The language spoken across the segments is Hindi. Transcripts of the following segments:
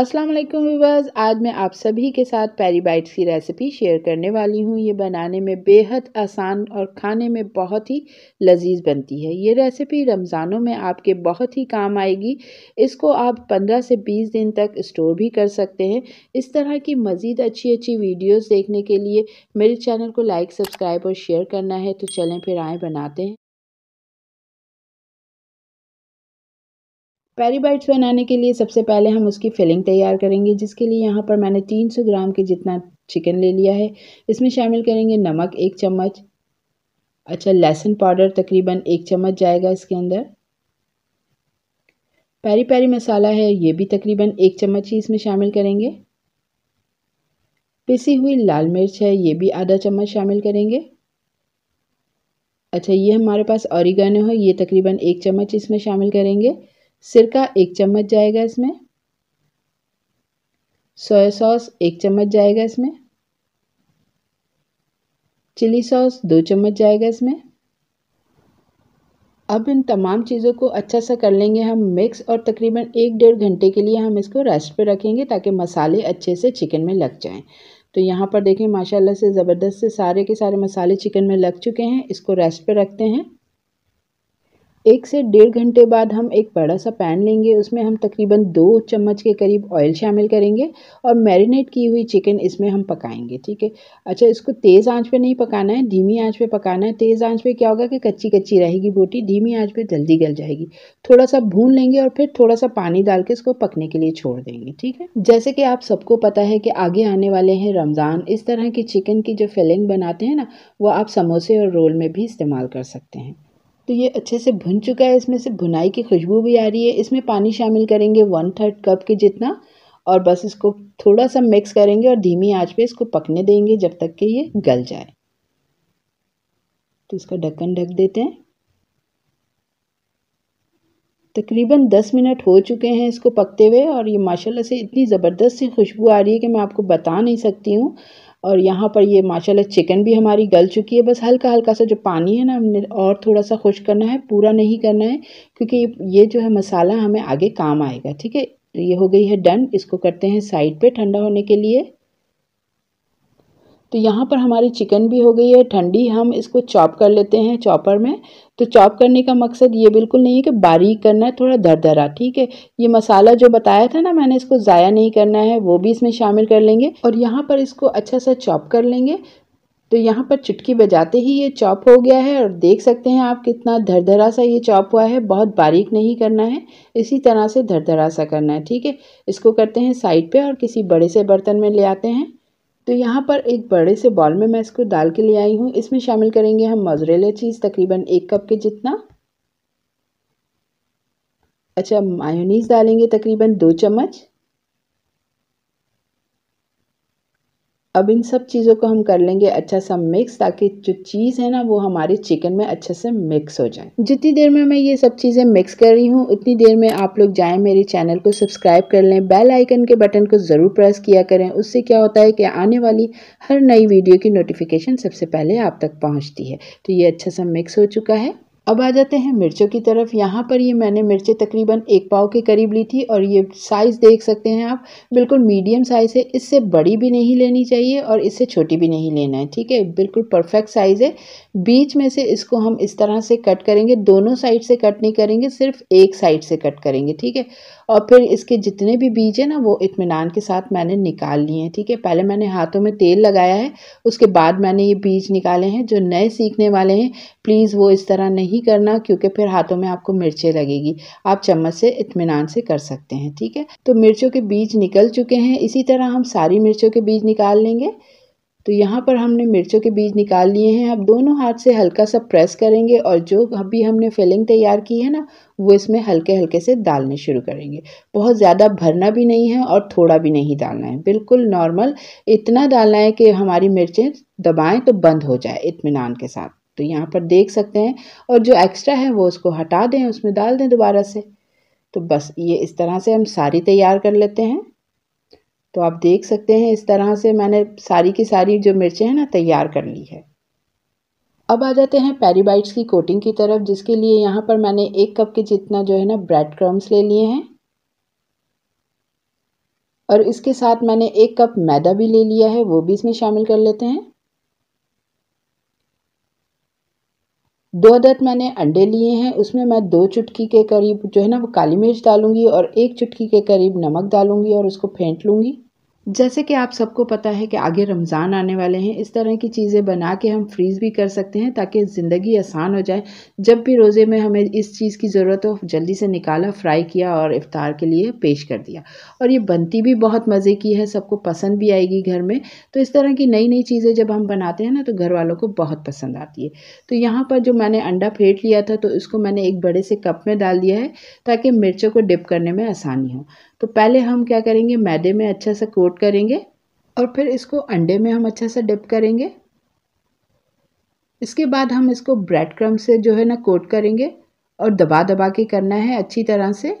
अस्सलाम वालेकुम व्यूवर्स आज मैं आप सभी के साथ पैरी बाइट्स की रेसिपी शेयर करने वाली हूँ ये बनाने में बेहद आसान और खाने में बहुत ही लजीज बनती है ये रेसिपी रमज़ानों में आपके बहुत ही काम आएगी इसको आप 15 से 20 दिन तक स्टोर भी कर सकते हैं इस तरह की मज़ीद अच्छी अच्छी वीडियोज़ देखने के लिए मेरे चैनल को लाइक सब्सक्राइब और शेयर करना है तो चलें फिर आएँ बनाते हैं पैरी बाइट्स बनाने के लिए सबसे पहले हम उसकी फिलिंग तैयार करेंगे जिसके लिए यहाँ पर मैंने 300 ग्राम के जितना चिकन ले लिया है इसमें शामिल करेंगे नमक एक चम्मच अच्छा लहसुन पाउडर तकरीबन एक चम्मच जाएगा इसके अंदर पैरी पैरी मसाला है ये भी तकरीबन एक चम्मच ही इसमें शामिल करेंगे पिसी हुई लाल मिर्च है ये भी आधा चम्मच शामिल करेंगे अच्छा ये हमारे पास ऑरिगानो है ये तकरीबन एक चम्मच इसमें शामिल करेंगे सिरका एक चम्मच जाएगा इसमें सोया सॉस एक चम्मच जाएगा इसमें चिली सॉस दो चम्मच जाएगा इसमें अब इन तमाम चीज़ों को अच्छा सा कर लेंगे हम मिक्स और तकरीबन एक डेढ़ घंटे के लिए हम इसको रेस्ट पे रखेंगे ताकि मसाले अच्छे से चिकन में लग जाएं तो यहाँ पर देखें माशाल्लाह से ज़बरदस्त से सारे के सारे मसाले चिकन में लग चुके हैं इसको रेस्ट पे रखते हैं एक से डेढ़ घंटे बाद हम एक बड़ा सा पैन लेंगे उसमें हम तकरीबन दो चम्मच के करीब ऑयल शामिल करेंगे और मैरिनेट की हुई चिकन इसमें हम पकाएंगे ठीक है अच्छा इसको तेज़ आंच पे नहीं पकाना है धीमी आंच पे पकाना है तेज़ आंच पे क्या होगा कि कच्ची कच्ची रहेगी बोटी धीमी आंच पे जल्दी गल जाएगी थोड़ा सा भून लेंगे और फिर थोड़ा सा पानी डाल के इसको पकने के लिए छोड़ देंगे ठीक है जैसे कि आप सबको पता है कि आगे आने वाले हैं रमज़ान इस तरह की चिकन की जो फिलिंग बनाते हैं ना वो आप समोसे और रोल में भी इस्तेमाल कर सकते हैं तो ये अच्छे से भुन चुका है इसमें से भुनाई की खुशबू भी आ रही है इसमें पानी शामिल करेंगे वन थर्ड कप के जितना और बस इसको थोड़ा सा मिक्स करेंगे और धीमी आंच पे इसको पकने देंगे जब तक कि ये गल जाए तो इसका ढक्कन ढक देते हैं तकरीबन दस मिनट हो चुके हैं इसको पकते हुए और ये माशाल्लाह से इतनी ज़बरदस्त सी खुशबू आ रही है कि मैं आपको बता नहीं सकती हूँ और यहाँ पर ये माशाल्लाह चिकन भी हमारी गल चुकी है बस हल्का हल्का सा जो पानी है ना हमने और थोड़ा सा खुश करना है पूरा नहीं करना है क्योंकि ये जो है मसाला हमें आगे काम आएगा ठीक है ये हो गई है डन इसको करते हैं साइड पे ठंडा होने के लिए तो यहाँ पर हमारी चिकन भी हो गई है ठंडी हम इसको चॉप कर लेते हैं चॉपर में तो चॉप करने का मकसद ये बिल्कुल नहीं है कि बारीक करना है थोड़ा दरदरा ठीक है ये मसाला जो बताया था ना मैंने इसको ज़ाया नहीं करना है वो भी इसमें शामिल कर लेंगे और यहाँ पर इसको अच्छा सा चॉप कर लेंगे तो यहाँ पर चुटकी बजाते ही ये चॉप हो गया है और देख सकते हैं आप कितना धरधरा सा ये चॉप हुआ है बहुत बारीक नहीं करना है इसी तरह से धरधरा सा करना है ठीक है इसको करते हैं साइड पे और किसी बड़े से बर्तन में ले आते हैं तो यहाँ पर एक बड़े से बॉल में मैं इसको डाल के ले आई हूँ इसमें शामिल करेंगे हम मजरेले चीज़ तकरीबन एक कप के जितना अच्छा मायोनीज़ डालेंगे तकरीबन दो चम्मच अब इन सब चीज़ों को हम कर लेंगे अच्छा सा मिक्स ताकि जो चीज़ है ना वो हमारे चिकन में अच्छे से मिक्स हो जाए जितनी देर में मैं ये सब चीज़ें मिक्स कर रही हूँ उतनी देर में आप लोग जाएं मेरे चैनल को सब्सक्राइब कर लें बेल आइकन के बटन को ज़रूर प्रेस किया करें उससे क्या होता है कि आने वाली हर नई वीडियो की नोटिफिकेशन सबसे पहले आप तक पहुँचती है तो ये अच्छा सा मिक्स हो चुका है अब आ जाते हैं मिर्चों की तरफ यहाँ पर ये मैंने मिर्चें तकरीबन एक पाव के करीब ली थी और ये साइज़ देख सकते हैं आप बिल्कुल मीडियम साइज़ है इससे बड़ी भी नहीं लेनी चाहिए और इससे छोटी भी नहीं लेना है ठीक है बिल्कुल परफेक्ट साइज़ है बीच में से इसको हम इस तरह से कट करेंगे दोनों साइड से कट नहीं करेंगे सिर्फ एक साइड से कट करेंगे ठीक है और फिर इसके जितने भी बीज हैं ना वो इतमान के साथ मैंने निकाल लिए हैं ठीक है पहले मैंने हाथों में तेल लगाया है उसके बाद मैंने ये बीज निकाले हैं जो नए सीखने वाले हैं प्लीज़ वो इस तरह नहीं करना क्योंकि फिर हाथों में आपको मिर्चें लगेगी आप चम्मच से इतमान से कर सकते हैं ठीक है तो मिर्चों के बीज निकल चुके हैं इसी तरह हम सारी मिर्चों के बीज निकाल लेंगे तो यहाँ पर हमने मिर्चों के बीज निकाल लिए हैं अब दोनों हाथ से हल्का सा प्रेस करेंगे और जो अभी हमने फिलिंग तैयार की है ना वो इसमें हल्के हल्के से डालने शुरू करेंगे बहुत ज़्यादा भरना भी नहीं है और थोड़ा भी नहीं डालना है बिल्कुल नॉर्मल इतना डालना है कि हमारी मिर्चें दबाएँ तो बंद हो जाए इतमान के साथ तो यहाँ पर देख सकते हैं और जो एक्स्ट्रा है वो उसको हटा दें उसमें डाल दें दोबारा से तो बस ये इस तरह से हम सारी तैयार कर लेते हैं तो आप देख सकते हैं इस तरह से मैंने सारी की सारी जो मिर्चें हैं ना तैयार कर ली है अब आ जाते हैं पेरीबाइट्स की कोटिंग की तरफ जिसके लिए यहाँ पर मैंने एक कप के जितना जो है ना ब्रेड क्रम्स ले लिए हैं और इसके साथ मैंने एक कप मैदा भी ले लिया है वो भी इसमें शामिल कर लेते हैं दो अदद मैंने अंडे लिए हैं उसमें मैं दो चुटकी के करीब जो है ना वो काली मिर्च डालूंगी और एक चुटकी के करीब नमक डालूंगी और उसको फेंट लूँगी जैसे कि आप सबको पता है कि आगे रमज़ान आने वाले हैं इस तरह की चीज़ें बना के हम फ्रीज़ भी कर सकते हैं ताकि ज़िंदगी आसान हो जाए जब भी रोज़े में हमें इस चीज़ की ज़रूरत हो जल्दी से निकाला फ्राई किया और इफ़ार के लिए पेश कर दिया और ये बनती भी बहुत मज़े की है सबको पसंद भी आएगी घर में तो इस तरह की नई नई चीज़ें जब हम बनाते हैं ना तो घर वालों को बहुत पसंद आती है तो यहाँ पर जो मैंने अंडा फेंट लिया था तो उसको मैंने एक बड़े से कप में डाल दिया है ताकि मिर्चों को डिप करने में आसानी हो तो पहले हम क्या करेंगे मैदे में अच्छा सा कोट करेंगे और फिर इसको अंडे में हम अच्छा सा डिप करेंगे इसके बाद हम इसको ब्रेड क्रम से जो है ना कोट करेंगे और दबा दबा के करना है अच्छी तरह से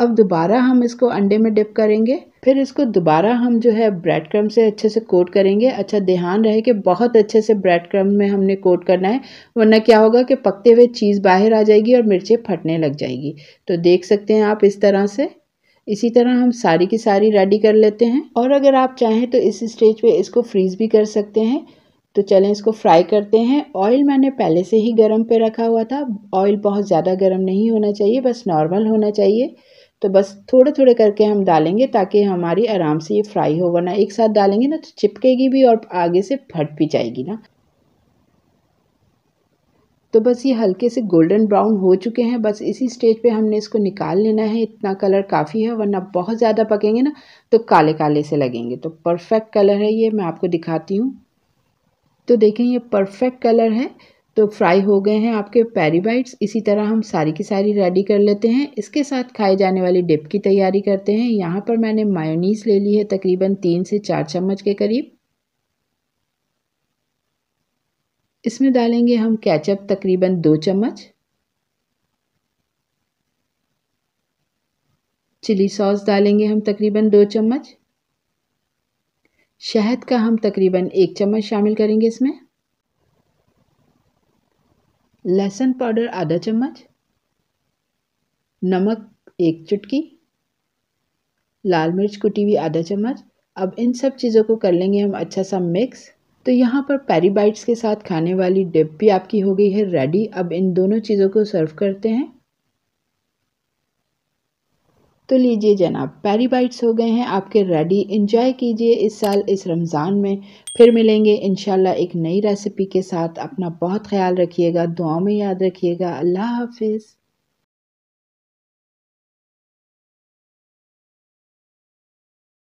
अब दोबारा हम इसको अंडे में डिप करेंगे फिर इसको दोबारा हम जो है ब्रेड क्रम से अच्छे से कोट करेंगे अच्छा ध्यान रहे कि बहुत अच्छे से ब्रेड क्रम में हमने कोट करना है वरना क्या होगा कि पकते हुए चीज़ बाहर आ जाएगी और मिर्चें फटने लग जाएगी तो देख सकते हैं आप इस तरह से इसी तरह हम सारी की सारी रेडी कर लेते हैं और अगर आप चाहें तो इस स्टेज पर इसको फ्रीज़ भी कर सकते हैं तो चलें इसको फ्राई करते हैं ऑयल मैंने पहले से ही गर्म पे रखा हुआ था ऑयल बहुत ज़्यादा गर्म नहीं होना चाहिए बस नॉर्मल होना चाहिए तो बस थोड़े थोड़े करके हम डालेंगे ताकि हमारी आराम से ये फ्राई हो वरना एक साथ डालेंगे ना तो चिपकेगी भी और आगे से फट भी जाएगी ना तो बस ये हल्के से गोल्डन ब्राउन हो चुके हैं बस इसी स्टेज पे हमने इसको निकाल लेना है इतना कलर काफ़ी है वरना बहुत ज़्यादा पकेंगे ना तो काले काले से लगेंगे तो परफेक्ट कलर है ये मैं आपको दिखाती हूँ तो देखें ये परफेक्ट कलर है तो फ्राई हो गए हैं आपके पैरी बाइट्स इसी तरह हम सारी की सारी रेडी कर लेते हैं इसके साथ खाए जाने वाली डिप की तैयारी करते हैं यहाँ पर मैंने मायोनीस ले ली है तकरीबन तीन से चार चम्मच के करीब इसमें डालेंगे हम कैचअप तकरीबन दो चम्मच चिली सॉस डालेंगे हम तकरीबन दो चम्मच शहद का हम तकरीबन एक चम्मच शामिल करेंगे इसमें लहसुन पाउडर आधा चम्मच नमक एक चुटकी लाल मिर्च कुटी हुई आधा चम्मच अब इन सब चीज़ों को कर लेंगे हम अच्छा सा मिक्स तो यहाँ पर पैरी बाइट्स के साथ खाने वाली डिप भी आपकी हो गई है रेडी अब इन दोनों चीज़ों को सर्व करते हैं तो लीजिए जनाब पैरी बाइट्स हो गए हैं आपके रेडी इंजॉय कीजिए इस साल इस रमज़ान में फिर मिलेंगे इन एक नई रेसिपी के साथ अपना बहुत ख्याल रखिएगा दुआ में याद रखिएगा अल्लाह हाफिज़